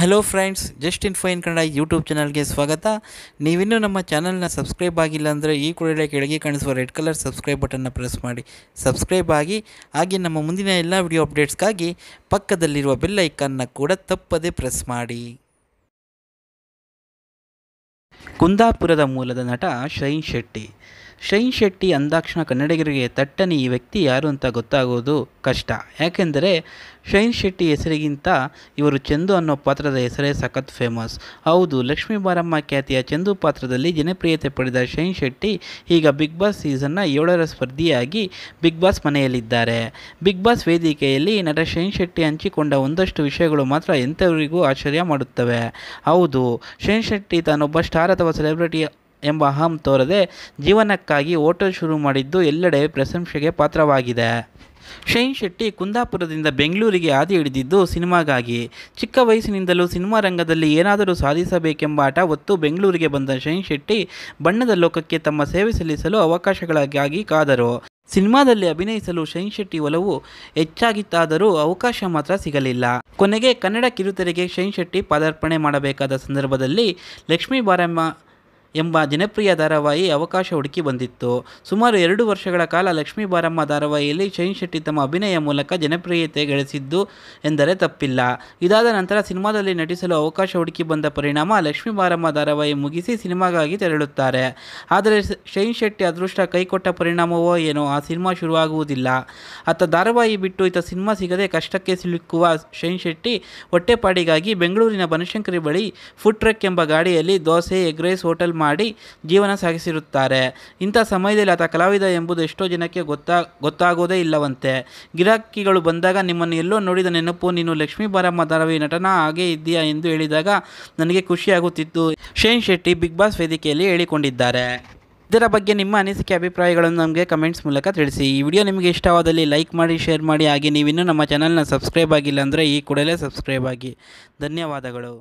hello friends just in fine Kannada YouTube ಚಾನಲ್ಗೆ ಸ್ವಾಗತ ನೀವಿನ್ನೂ ನಮ್ಮ ಚಾನಲ್ನ ಸಬ್ಸ್ಕ್ರೈಬ್ ಆಗಿಲ್ಲ ಅಂದರೆ ಈ ಕೂಡಲೇ ಕೆಳಗೆ ಕಾಣಿಸುವ ರೆಡ್ ಕಲರ್ ಸಬ್ಸ್ಕ್ರೈಬ್ ಬಟನ್ನ ಪ್ರೆಸ್ ಮಾಡಿ ಸಬ್ಸ್ಕ್ರೈಬ್ ಆಗಿ ಹಾಗೆ ನಮ್ಮ ಮುಂದಿನ ಎಲ್ಲ ವಿಡಿಯೋ ಅಪ್ಡೇಟ್ಸ್ಗಾಗಿ ಪಕ್ಕದಲ್ಲಿರುವ ಬೆಲ್ ಐಕನ್ನ ಕೂಡ ತಪ್ಪದೇ ಪ್ರೆಸ್ ಮಾಡಿ ಕುಂದಾಪುರದ ಮೂಲದ ನಟ ಶೈನ್ ಶೆಟ್ಟಿ ಶೈನ್ ಶೆಟ್ಟಿ ಅಂದಾಕ್ಷಣ ಕನ್ನಡಿಗರಿಗೆ ತಟ್ಟನೆ ಈ ವ್ಯಕ್ತಿ ಯಾರು ಅಂತ ಗೊತ್ತಾಗುವುದು ಕಷ್ಟ ಯಾಕೆಂದರೆ ಶೈನ್ ಶೆಟ್ಟಿ ಹೆಸರಿಗಿಂತ ಇವರು ಚಂದು ಅನ್ನೋ ಪಾತ್ರದ ಹೆಸರೇ ಸಖತ್ ಫೇಮಸ್ ಹೌದು ಲಕ್ಷ್ಮೀ ಬಾರಮ್ಮ ಖ್ಯಾತಿಯ ಚಂದು ಪಾತ್ರದಲ್ಲಿ ಜನಪ್ರಿಯತೆ ಪಡೆದ ಶೈನ್ ಶೆಟ್ಟಿ ಈಗ ಬಿಗ್ ಬಾಸ್ ಸೀಸನ್ನ ಏಳರ ಸ್ಪರ್ಧಿಯಾಗಿ ಬಿಗ್ ಬಾಸ್ ಮನೆಯಲ್ಲಿದ್ದಾರೆ ಬಿಗ್ ಬಾಸ್ ವೇದಿಕೆಯಲ್ಲಿ ನಟ ಶೈನ್ ಶೆಟ್ಟಿ ಹಂಚಿಕೊಂಡ ಒಂದಷ್ಟು ವಿಷಯಗಳು ಮಾತ್ರ ಎಂಥವರಿಗೂ ಆಶ್ಚರ್ಯ ಮಾಡುತ್ತವೆ ಹೌದು ಶೈನ್ ಶೆಟ್ಟಿ ತಾನೊಬ್ಬ ಸ್ಟಾರ್ ಅಥವಾ ಸೆಲೆಬ್ರಿಟಿ ಎಂಬ ಅಹಂ ತೋರದೆ ಜೀವನಕ್ಕಾಗಿ ಹೋಟೆಲ್ ಶುರು ಮಾಡಿದ್ದು ಎಲ್ಲೆಡೆ ಪ್ರಶಂಸೆಗೆ ಪಾತ್ರವಾಗಿದೆ ಶೈನ್ ಶೆಟ್ಟಿ ಕುಂದಾಪುರದಿಂದ ಬೆಂಗಳೂರಿಗೆ ಹಾದಿ ಹಿಡಿದಿದ್ದು ಸಿನಿಮಾಗಾಗಿ ಚಿಕ್ಕ ವಯಸ್ಸಿನಿಂದಲೂ ಸಿನಿಮಾ ರಂಗದಲ್ಲಿ ಏನಾದರೂ ಸಾಧಿಸಬೇಕೆಂಬ ಆಟ ಹೊತ್ತು ಬೆಂಗಳೂರಿಗೆ ಬಂದ ಶೈನ್ ಶೆಟ್ಟಿ ಬಣ್ಣದ ಲೋಕಕ್ಕೆ ತಮ್ಮ ಸೇವೆ ಸಲ್ಲಿಸಲು ಅವಕಾಶಗಳಿಗಾಗಿ ಕಾದರು ಸಿನಿಮಾದಲ್ಲಿ ಅಭಿನಯಿಸಲು ಶೈನ್ ಶೆಟ್ಟಿ ಒಲವು ಹೆಚ್ಚಾಗಿತ್ತಾದರೂ ಅವಕಾಶ ಮಾತ್ರ ಸಿಗಲಿಲ್ಲ ಕೊನೆಗೆ ಕನ್ನಡ ಕಿರುತೆರೆಗೆ ಶೈನ್ ಶೆಟ್ಟಿ ಪಾದಾರ್ಪಣೆ ಮಾಡಬೇಕಾದ ಸಂದರ್ಭದಲ್ಲಿ ಲಕ್ಷ್ಮೀ ಬಾರಮ್ಮ ಎಂಬ ಜನಪ್ರಿಯ ಧಾರಾವಾಹಿ ಅವಕಾಶ ಹುಡುಕಿ ಬಂದಿತ್ತು ಸುಮಾರು ಎರಡು ವರ್ಷಗಳ ಕಾಲ ಲಕ್ಷ್ಮೀ ಬಾರಮ್ಮ ಧಾರಾವಾಹಿಯಲ್ಲಿ ಶೈನ್ ಶೆಟ್ಟಿ ತಮ್ಮ ಅಭಿನಯ ಮೂಲಕ ಜನಪ್ರಿಯತೆ ಗಳಿಸಿದ್ದು ಎಂದರೆ ತಪ್ಪಿಲ್ಲ ಇದಾದ ನಂತರ ಸಿನಿಮಾದಲ್ಲಿ ನಟಿಸಲು ಅವಕಾಶ ಹುಡುಕಿ ಬಂದ ಪರಿಣಾಮ ಲಕ್ಷ್ಮೀ ಬಾರಮ್ಮ ಧಾರಾವಾಹಿ ಮುಗಿಸಿ ಸಿನಿಮಾಗಾಗಿ ತೆರಳುತ್ತಾರೆ ಆದರೆ ಶೈನ್ ಶೆಟ್ಟಿ ಅದೃಷ್ಟ ಕೈಕೊಟ್ಟ ಪರಿಣಾಮವೋ ಏನೋ ಆ ಸಿನಿಮಾ ಶುರುವಾಗುವುದಿಲ್ಲ ಆತ ಧಾರಾವಾಹಿ ಬಿಟ್ಟು ಈತ ಸಿನಿಮಾ ಸಿಗದೆ ಕಷ್ಟಕ್ಕೆ ಸಿಲುಕುವ ಶೈನ್ ಶೆಟ್ಟಿ ಹೊಟ್ಟೆಪಾಡಿಗಾಗಿ ಬೆಂಗಳೂರಿನ ಬನಶಂಕರಿ ಬಳಿ ಫುಡ್ ಟ್ರಕ್ ಎಂಬ ಗಾಡಿಯಲ್ಲಿ ದೋಸೆ ಎಗ್ ರೈಸ್ ಹೋಟೆಲ್ ಮಾಡಿ ಮಾಡಿ ಜೀವನ ಸಾಗಿಸಿರುತ್ತಾರೆ ಇಂಥ ಸಮಯದಲ್ಲಿ ಆತ ಕಲಾವಿದ ಎಂಬುದು ಎಷ್ಟೋ ಜನಕ್ಕೆ ಗೊತ್ತಾ ಗೊತ್ತಾಗೋದೇ ಇಲ್ಲವಂತೆ ಗಿರಾಕಿಗಳು ಬಂದಾಗ ನಿಮ್ಮನ್ನು ಎಲ್ಲೋ ನೋಡಿದ ನೆನಪು ನೀನು ಲಕ್ಷ್ಮೀ ಬಾರಮ್ಮ ಧಾರಾವಾಹಿ ನಟನ ಹಾಗೆ ಇದೆಯಾ ಎಂದು ಹೇಳಿದಾಗ ನನಗೆ ಖುಷಿಯಾಗುತ್ತಿತ್ತು ಶೇನ್ ಶೆಟ್ಟಿ ಬಿಗ್ ಬಾಸ್ ವೇದಿಕೆಯಲ್ಲಿ ಹೇಳಿಕೊಂಡಿದ್ದಾರೆ ಇದರ ಬಗ್ಗೆ ನಿಮ್ಮ ಅನಿಸಿಕೆ ಅಭಿಪ್ರಾಯಗಳನ್ನು ನಮಗೆ ಕಮೆಂಟ್ಸ್ ಮೂಲಕ ತಿಳಿಸಿ ಈ ವಿಡಿಯೋ ನಿಮಗೆ ಇಷ್ಟವಾದಲ್ಲಿ ಲೈಕ್ ಮಾಡಿ ಶೇರ್ ಮಾಡಿ ಹಾಗೆ ನೀವಿನ್ನೂ ನಮ್ಮ ಚಾನಲ್ನ ಸಬ್ಸ್ಕ್ರೈಬ್ ಆಗಿಲ್ಲ ಅಂದರೆ ಈ ಕೂಡಲೇ ಸಬ್ಸ್ಕ್ರೈಬ್ ಆಗಿ ಧನ್ಯವಾದಗಳು